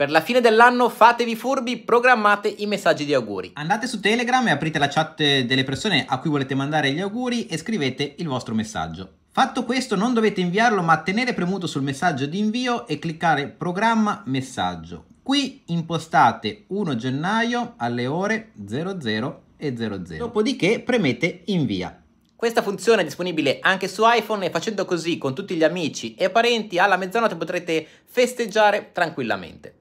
Per la fine dell'anno fatevi furbi, programmate i messaggi di auguri. Andate su Telegram e aprite la chat delle persone a cui volete mandare gli auguri e scrivete il vostro messaggio. Fatto questo non dovete inviarlo ma tenere premuto sul messaggio di invio e cliccare programma messaggio. Qui impostate 1 gennaio alle ore 00 e 00. Dopodiché premete invia. Questa funzione è disponibile anche su iPhone e facendo così con tutti gli amici e parenti alla mezzanotte potrete festeggiare tranquillamente.